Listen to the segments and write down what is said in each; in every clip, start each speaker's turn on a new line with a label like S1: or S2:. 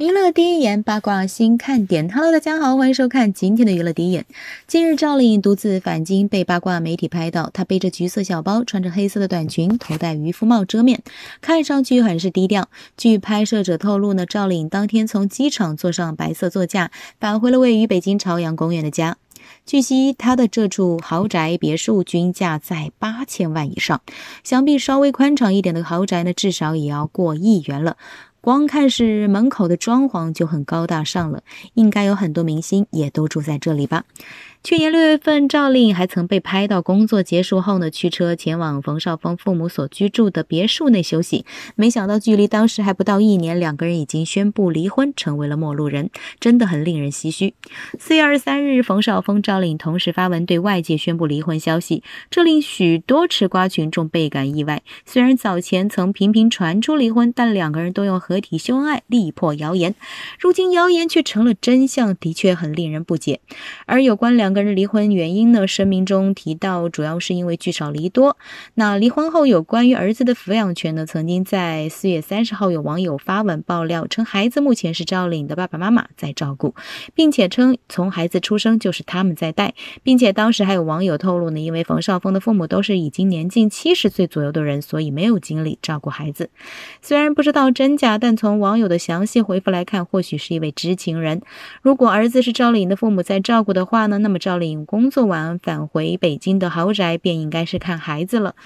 S1: 娱乐第一眼八卦新看点，Hello，大家好，欢迎收看今天的娱乐第一眼。近日，赵丽颖独自返京，被八卦媒体拍到，她背着橘色小包，穿着黑色的短裙，头戴渔夫帽遮面，看上去很是低调。据拍摄者透露呢，赵丽颖当天从机场坐上白色座驾，返回了位于北京朝阳公园的家。据悉，他的这处豪宅别墅均价在八千万以上，想必稍微宽敞一点的豪宅呢，至少也要过亿元了。光看是门口的装潢就很高大上了，应该有很多明星也都住在这里吧。去年六月份，赵丽颖还曾被拍到工作结束后呢，驱车前往冯绍峰父母所居住的别墅内休息。没想到，距离当时还不到一年，两个人已经宣布离婚，成为了陌路人，真的很令人唏嘘。四月二十三日，冯绍峰、赵丽颖同时发文对外界宣布离婚消息，这令许多吃瓜群众倍感意外。虽然早前曾频频传出离婚，但两个人都用合体秀恩爱力破谣言。如今谣言却成了真相，的确很令人不解。而有关两两人离婚原因呢？声明中提到，主要是因为聚少离多。那离婚后有关于儿子的抚养权呢？曾经在四月三十号，有网友发文爆料称，孩子目前是赵丽颖的爸爸妈妈在照顾，并且称从孩子出生就是他们在带。并且当时还有网友透露呢，因为冯绍峰的父母都是已经年近七十岁左右的人，所以没有精力照顾孩子。虽然不知道真假，但从网友的详细回复来看，或许是一位知情人。如果儿子是赵丽颖的父母在照顾的话呢，那么。赵丽颖工作完返回北京的豪宅，便应该是看孩子了。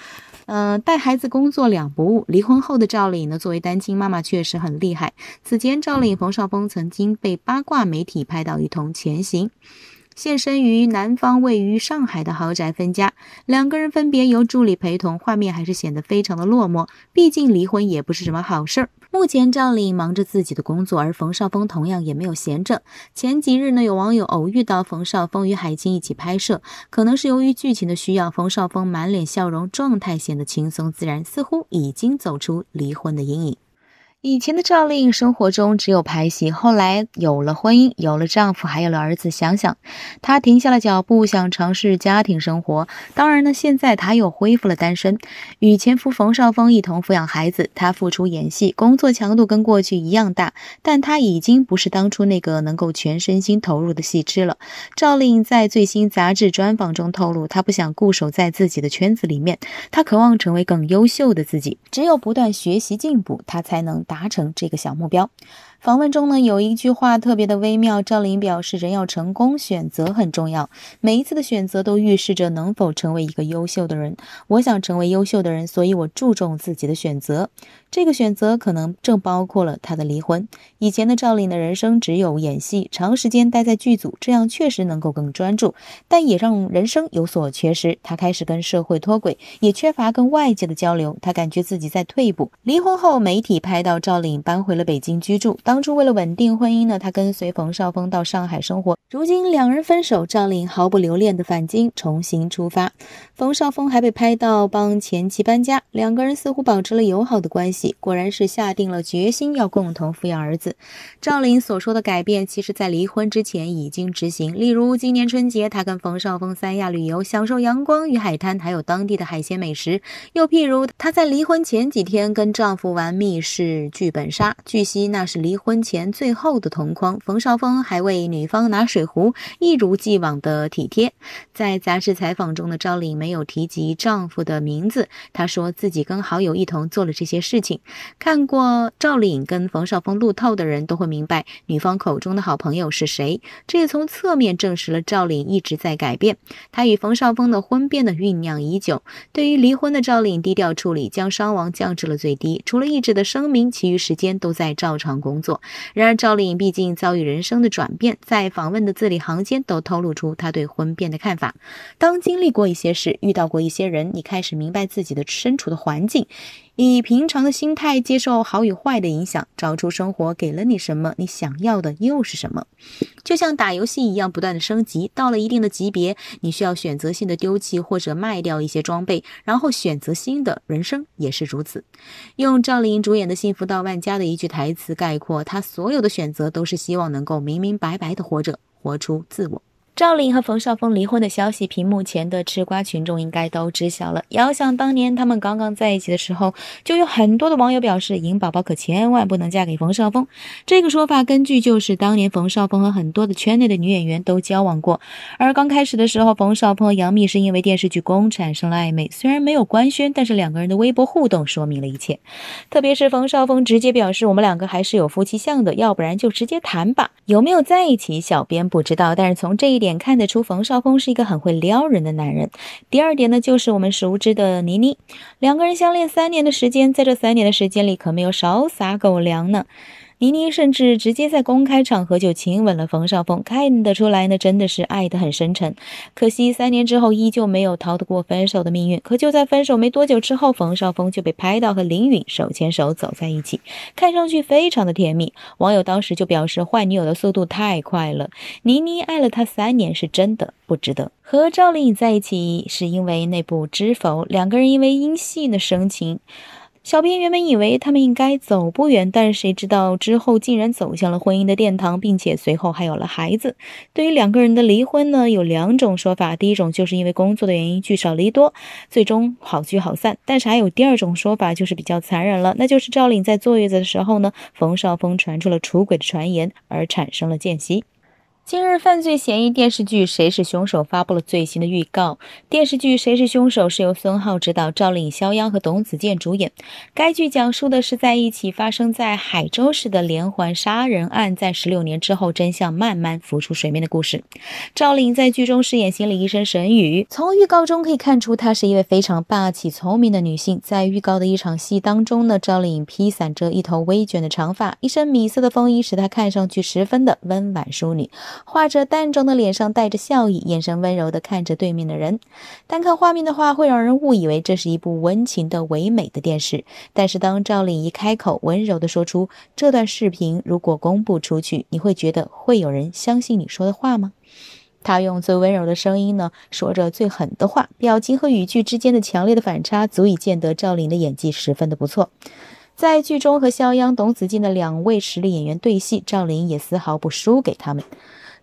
S1: 嗯，带孩子工作两不误。离婚后的赵丽颖呢，作为单亲妈妈确实很厉害。此前，赵丽颖冯绍峰曾经被八卦媒体拍到一同前行，现身于南方位于上海的豪宅分家，两个人分别由助理陪同，画面还是显得非常的落寞。毕竟离婚也不是什么好事儿。目前赵丽忙着自己的工作，而冯绍峰同样也没有闲着。前几日呢，有网友偶遇到冯绍峰与海清一起拍摄，可能是由于剧情的需要，冯绍峰满脸笑容，状态显得轻松自然，似乎已经走出离婚的阴影。以前的赵丽颖生活中只有拍戏，后来有了婚姻，有了丈夫，还有了儿子。想想，她停下了脚步，想尝试家庭生活。当然呢，现在她又恢复了单身，与前夫冯绍峰一同抚养孩子。她付出演戏，工作强度跟过去一样大，但她已经不是当初那个能够全身心投入的戏痴了。赵丽颖在最新杂志专访中透露，她不想固守在自己的圈子里面，她渴望成为更优秀的自己。只有不断学习进步，她才能达。达成这个小目标。访问中呢，有一句话特别的微妙。赵丽表示，人要成功，选择很重要。每一次的选择都预示着能否成为一个优秀的人。我想成为优秀的人，所以我注重自己的选择。这个选择可能正包括了他的离婚。以前的赵丽的人生只有演戏，长时间待在剧组，这样确实能够更专注，但也让人生有所缺失。他开始跟社会脱轨，也缺乏跟外界的交流。他感觉自己在退步。离婚后，媒体拍到赵丽搬回了北京居住。当当初为了稳定婚姻呢，她跟随冯绍峰到上海生活。如今两人分手，赵丽毫不留恋的返京，重新出发。冯绍峰还被拍到帮前妻搬家，两个人似乎保持了友好的关系。果然是下定了决心要共同抚养儿子。赵丽所说的改变，其实在离婚之前已经执行。例如今年春节，她跟冯绍峰三亚旅游，享受阳光与海滩，还有当地的海鲜美食。又譬如她在离婚前几天跟丈夫玩密室剧本杀，据悉那是离。婚前最后的同框，冯绍峰还为女方拿水壶，一如既往的体贴。在杂志采访中的赵丽没有提及丈夫的名字，她说自己跟好友一同做了这些事情。看过赵丽颖跟冯绍峰路透的人都会明白，女方口中的好朋友是谁。这也从侧面证实了赵丽颖一直在改变。她与冯绍峰的婚变的酝酿已久。对于离婚的赵丽低调处理，将伤亡降至了最低。除了意志的声明，其余时间都在照常工作。然而，赵丽颖毕竟遭遇人生的转变，在访问的字里行间都透露出她对婚变的看法。当经历过一些事，遇到过一些人，你开始明白自己的身处的环境，以平常的心态接受好与坏的影响，找出生活给了你什么，你想要的又是什么。就像打游戏一样，不断的升级，到了一定的级别，你需要选择性的丢弃或者卖掉一些装备，然后选择新的人生也是如此。用赵丽颖主演的《幸福到万家》的一句台词概括。他所有的选择，都是希望能够明明白白的活着，活出自我。赵丽颖和冯绍峰离婚的消息，屏幕前的吃瓜群众应该都知晓了。遥想当年他们刚刚在一起的时候，就有很多的网友表示，颖宝宝可千万不能嫁给冯绍峰。这个说法根据就是当年冯绍峰和很多的圈内的女演员都交往过。而刚开始的时候，冯绍峰和杨幂是因为电视剧宫》产生了暧昧，虽然没有官宣，但是两个人的微博互动说明了一切。特别是冯绍峰直接表示，我们两个还是有夫妻相的，要不然就直接谈吧。有没有在一起，小编不知道，但是从这一点。点看得出冯绍峰是一个很会撩人的男人。第二点呢，就是我们熟知的倪妮，两个人相恋三年的时间，在这三年的时间里，可没有少撒狗粮呢。倪妮甚至直接在公开场合就亲吻了冯绍峰，看得出来呢，真的是爱的很深沉。可惜三年之后依旧没有逃得过分手的命运。可就在分手没多久之后，冯绍峰就被拍到和林允手牵手走在一起，看上去非常的甜蜜。网友当时就表示，坏女友的速度太快了。倪妮爱了他三年，是真的不值得。和赵丽颖在一起是因为那部《知否》，两个人因为戏呢生情。小编原本以为他们应该走不远，但是谁知道之后竟然走向了婚姻的殿堂，并且随后还有了孩子。对于两个人的离婚呢，有两种说法。第一种就是因为工作的原因聚少离多，最终好聚好散。但是还有第二种说法，就是比较残忍了，那就是赵丽在坐月子的时候呢，冯绍峰传出了出轨的传言，而产生了间隙。今日犯罪嫌疑电视剧《谁是凶手》发布了最新的预告。电视剧《谁是凶手》是由孙浩执导，赵丽颖、肖央和董子健主演。该剧讲述的是在一起发生在海州市的连环杀人案，在十六年之后真相慢慢浮出水面的故事。赵丽颖在剧中饰演心理医生沈宇。从预告中可以看出，她是一位非常霸气、聪明的女性。在预告的一场戏当中呢，赵丽颖披散着一头微卷的长发，一身米色的风衣使她看上去十分的温婉淑女。画着淡妆的脸上带着笑意，眼神温柔地看着对面的人。单看画面的话，会让人误以为这是一部温情的唯美的电视。但是当赵丽颖一开口，温柔地说出这段视频，如果公布出去，你会觉得会有人相信你说的话吗？她用最温柔的声音呢，说着最狠的话，表情和语句之间的强烈的反差，足以见得赵丽的演技十分的不错。在剧中和肖央、董子健的两位实力演员对戏，赵丽也丝毫不输给他们。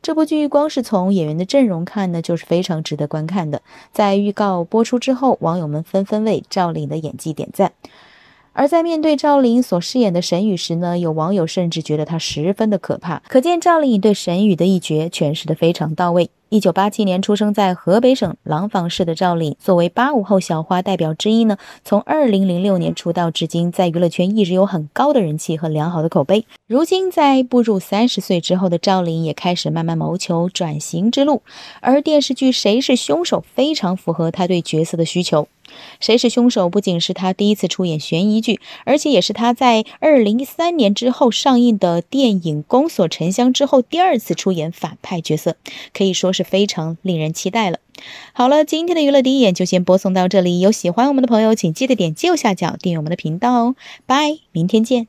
S1: 这部剧光是从演员的阵容看呢，就是非常值得观看的。在预告播出之后，网友们纷纷为赵丽颖的演技点赞。而在面对赵丽颖所饰演的沈宇时呢，有网友甚至觉得她十分的可怕，可见赵丽颖对沈宇的一绝诠释的非常到位。一九八七年出生在河北省廊坊市的赵丽，作为八五后小花代表之一呢，从二零零六年出道至今，在娱乐圈一直有很高的人气和良好的口碑。如今在步入三十岁之后的赵丽，也开始慢慢谋求转型之路，而电视剧《谁是凶手》非常符合她对角色的需求。谁是凶手？不仅是他第一次出演悬疑剧，而且也是他在二零一三年之后上映的电影《宫锁沉香》之后第二次出演反派角色，可以说是非常令人期待了。好了，今天的娱乐第一眼就先播送到这里，有喜欢我们的朋友，请记得点击右下角订阅我们的频道哦。拜，明天见。